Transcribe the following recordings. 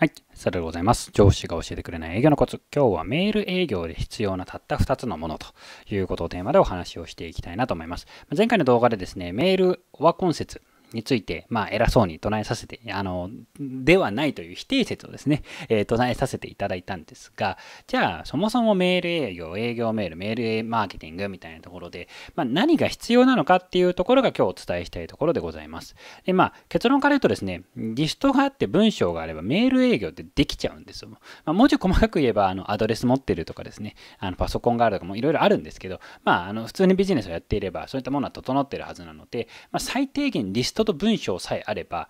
はい。それでございます。上司が教えてくれない営業のコツ。今日はメール営業で必要なたった2つのものということをテーマでお話をしていきたいなと思います。前回の動画でですね、メールは今節について、まあ、偉そうに唱えさせて、あの、ではないという否定説をですね、えー、唱えさせていただいたんですが、じゃあ、そもそもメール営業、営業メール、メールマーケティングみたいなところで、まあ、何が必要なのかっていうところが今日お伝えしたいところでございます。で、まあ、結論から言うとですね、リストがあって文章があればメール営業ってできちゃうんですよ。まあ、文字細かく言えば、あの、アドレス持ってるとかですね、あの、パソコンがあるとかもいろいろあるんですけど、まあ、あの、普通にビジネスをやっていれば、そういったものは整ってるはずなので、まあ、最低限リストと文章さえあれば、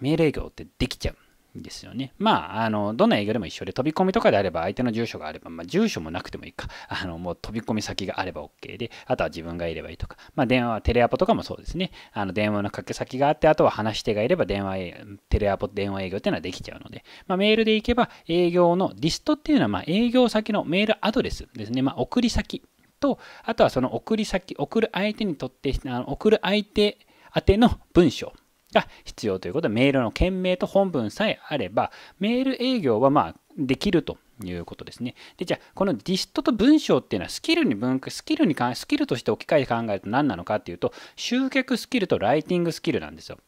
命令業ってできちゃうんですよね。まあ、あの、どんな営業でも一緒で、飛び込みとかであれば、相手の住所があれば、まあ、住所もなくてもいいか、あの、もう飛び込み先があれば OK で、あとは自分がいればいいとか、まあ、電話、テレアポとかもそうですね。あの、電話のかけ先があって、あとは話し手がいれば、電話、テレアポ、電話営業っていうのはできちゃうので、まあ、メールでいけば、営業のリストっていうのは、まあ、営業先のメールアドレスですね。まあ、送り先と、あとはその送り先、送る相手にとって、あの送る相手宛ての文章が必要ということで、メールの件名と本文さえあれば、メール営業はまあできるということですね。で、じゃあ、このディストと文章っていうのはスキルに分スキルに関、スキルとして置き換えて考えると何なのかっていうと、集客スキルとライティングスキルなんですよ。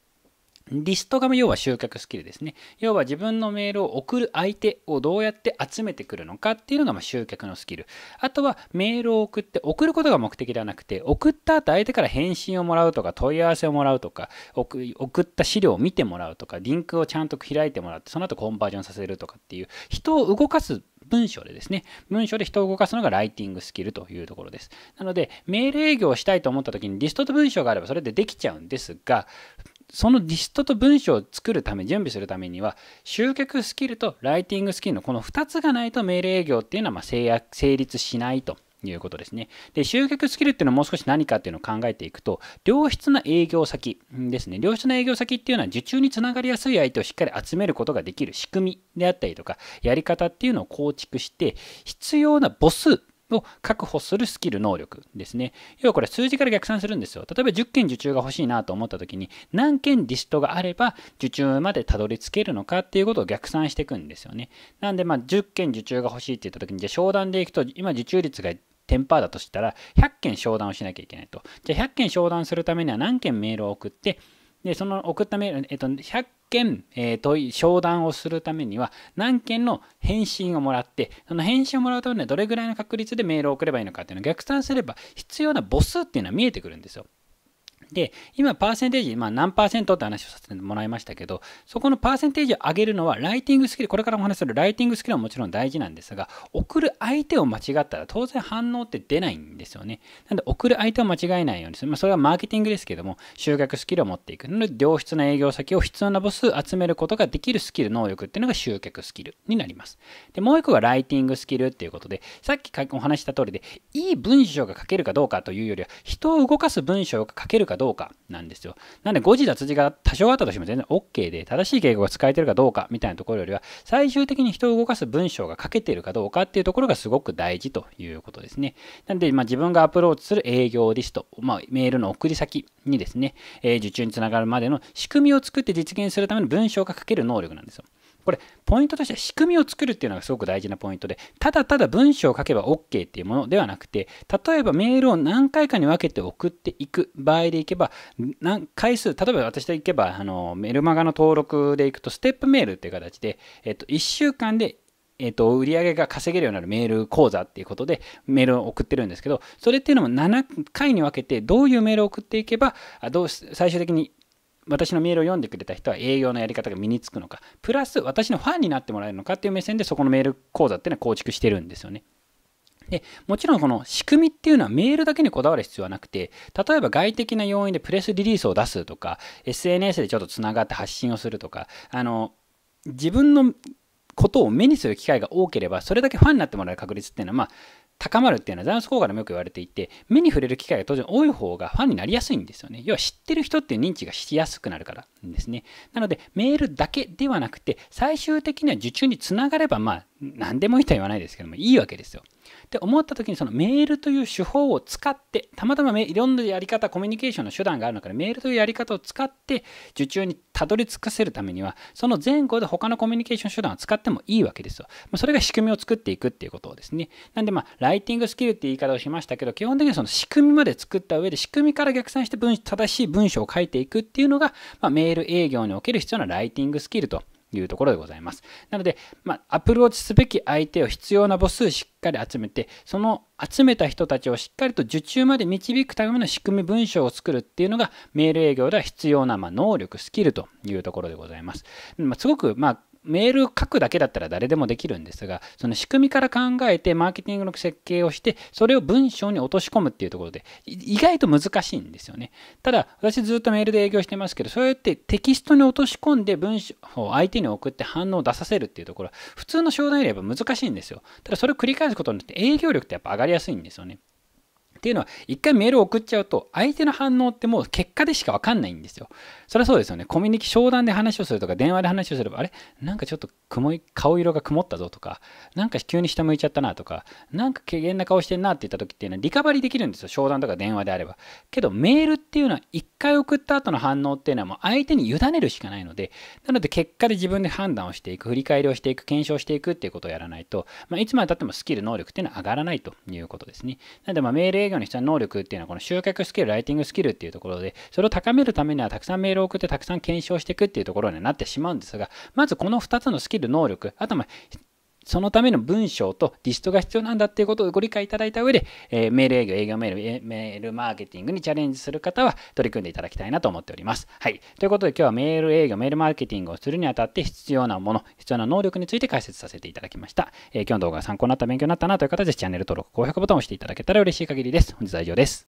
リストが要は集客スキルですね。要は自分のメールを送る相手をどうやって集めてくるのかっていうのがま集客のスキル。あとはメールを送って、送ることが目的ではなくて、送った後相手から返信をもらうとか、問い合わせをもらうとか、送った資料を見てもらうとか、リンクをちゃんと開いてもらって、その後コンバージョンさせるとかっていう、人を動かす文章でですね、文章で人を動かすのがライティングスキルというところです。なので、メール営業をしたいと思った時にリストと文章があればそれでできちゃうんですが、そのリストと文章を作るため、準備するためには、集客スキルとライティングスキルのこの2つがないと命令営業っていうのはま成成立しないということですね。で、集客スキルっていうのはもう少し何かっていうのを考えていくと、良質な営業先ですね。良質な営業先っていうのは受注につながりやすい相手をしっかり集めることができる仕組みであったりとか、やり方っていうのを構築して、必要な母数を確保するスキル能力ですね。要はこれ数字から逆算するんですよ。例えば10件受注が欲しいなと思った時に何件リストがあれば受注までたどり着けるのかっていうことを逆算していくんですよね。なんでまあ10件受注が欲しいって言った時にじゃあ商談でいくと今受注率が10%だとしたら100件商談をしなきゃいけないと。じゃあ100件商談するためには何件メールを送ってで、その送ったメール、えっと、100件、えー、問い、商談をするためには、何件の返信をもらって、その返信をもらうためにはどれぐらいの確率でメールを送ればいいのかっていうのを逆算すれば、必要な母数っていうのは見えてくるんですよ。で、今、パーセンテージ、まあ、何パーセントって話をさせてもらいましたけど、そこのパーセンテージを上げるのは、ライティングスキル、これからお話するライティングスキルはもちろん大事なんですが、送る相手を間違ったら当然反応って出ないんですよね。なので、送る相手を間違えないようにする。まあ、それはマーケティングですけども、集客スキルを持っていく。なので、良質な営業先を必要なボス集めることができるスキル、能力っていうのが集客スキルになります。で、もう一個がライティングスキルっていうことで、さっきお話した通りで、いい文章が書けるかどうかというよりは、人を動かす文章が書けるかどうかどうかなんですよ。なんで誤字脱字が多少あったとしても全然 OK で、正しい敬語が使えてるかどうかみたいなところよりは、最終的に人を動かす文章が書けてるかどうかっていうところがすごく大事ということですね。なんで、まあ、自分がアプローチする営業リスト、まあ、メールの送り先にですね、えー、受注につながるまでの仕組みを作って実現するための文章が書ける能力なんですよ。これ、ポイントとしては仕組みを作るっていうのがすごく大事なポイントで、ただただ文章を書けば OK っていうものではなくて、例えばメールを何回かに分けて送っていく場合でいけば、何回数、例えば私でいけば、あの、メルマガの登録でいくと、ステップメールっていう形で、えっと、1週間でえっと、と売り上げが稼げるようになるメール講座っていうことでメールを送ってるんですけどそれっていうのも7回に分けてどういうメールを送っていけばどう最終的に私のメールを読んでくれた人は営業のやり方が身につくのか、プラス私のファンになってもらえるのかっていう目線でそこのメール講座っていうのは構築してるんですよね。で、もちろんこの仕組みっていうのはメールだけにこだわる必要はなくて、例えば外的な要因でプレスリリースを出すとか、SNS でちょっとつながって発信をするとか、あの、自分のことを目にする機会が多ければ、それだけファンになってもらう確率っていうのは、まあ、高まるっていうのは、ザウンス効果でもよく言われていて、目に触れる機会が当然多い方がファンになりやすいんですよね。要は知ってる人っていう認知がしやすくなるからですね。なので、メールだけではなくて、最終的には受注につながれば、まあ、何でもいいとは言わないですけども、いいわけですよ。って思った時に、そのメールという手法を使って、たまたまいろんなやり方、コミュニケーションの手段がある中で、メールというやり方を使って、受注にたどり着かせるためには、その前後で他のコミュニケーション手段を使ってもいいわけですよ。まそれが仕組みを作っていくっていうことですね。なんでまあ、ライティングスキルって言い方をしましたけど、基本的にその仕組みまで作った上で、仕組みから逆算して正しい文章を書いていくっていうのが、まあ、メール営業における必要なライティングスキルというところでございます。なので、まあ、アプローチすべき相手を必要な母数しっかり集めて、その集めた人たちをしっかりと受注まで導くための仕組み文章を作るっていうのが、メール営業では必要な、まあ、能力、スキルというところでございます。まあ、すごく、まあ、メール書くだけだったら誰でもできるんですが、その仕組みから考えて、マーケティングの設計をして、それを文章に落とし込むっていうところで、意外と難しいんですよね。ただ、私ずっとメールで営業してますけど、そうやってテキストに落とし込んで文章を相手に送って反応を出させるっていうところは、普通の商談よりやっぱ難しいんですよ。ただ、それを繰り返すことによって営業力ってやっぱ上がりやすいんですよね。っていうのは、一回メールを送っちゃうと、相手の反応ってもう結果でしかわかんないんですよ。それはそうですよね。コミュニケーション商談で話をするとか、電話で話をすれば、あれなんかちょっと曇顔色が曇ったぞとか、なんか急に下向いちゃったなとか、なんか軽減な顔してんなって言った時っていうのは、リカバリーできるんですよ。商談とか電話であれば。けど、メールっていうのは、一回送った後の反応っていうのは、もう相手に委ねるしかないので、なので結果で自分で判断をしていく、振り返りをしていく、検証していくっていうことをやらないと、まあ、いつまでたってもスキル、能力っていうのは上がらないということですね。なので、まメール業に必要な能力っていうのはこの集客スキル、ライティングスキルっていうところで、それを高めるためにはたくさんメールを送ってたくさん検証していくっていうところにはなってしまうんですが、まずこの2つのスキル、能力、あとそのための文章とリストが必要なんだっていうことをご理解いただいた上で、えー、メール営業、営業メール、メールマーケティングにチャレンジする方は取り組んでいただきたいなと思っております。はい。ということで今日はメール営業、メールマーケティングをするにあたって必要なもの、必要な能力について解説させていただきました。えー、今日の動画が参考になった、勉強になったなという方はぜひチャンネル登録、高評価ボタンを押していただけたら嬉しい限りです。本日は以上です。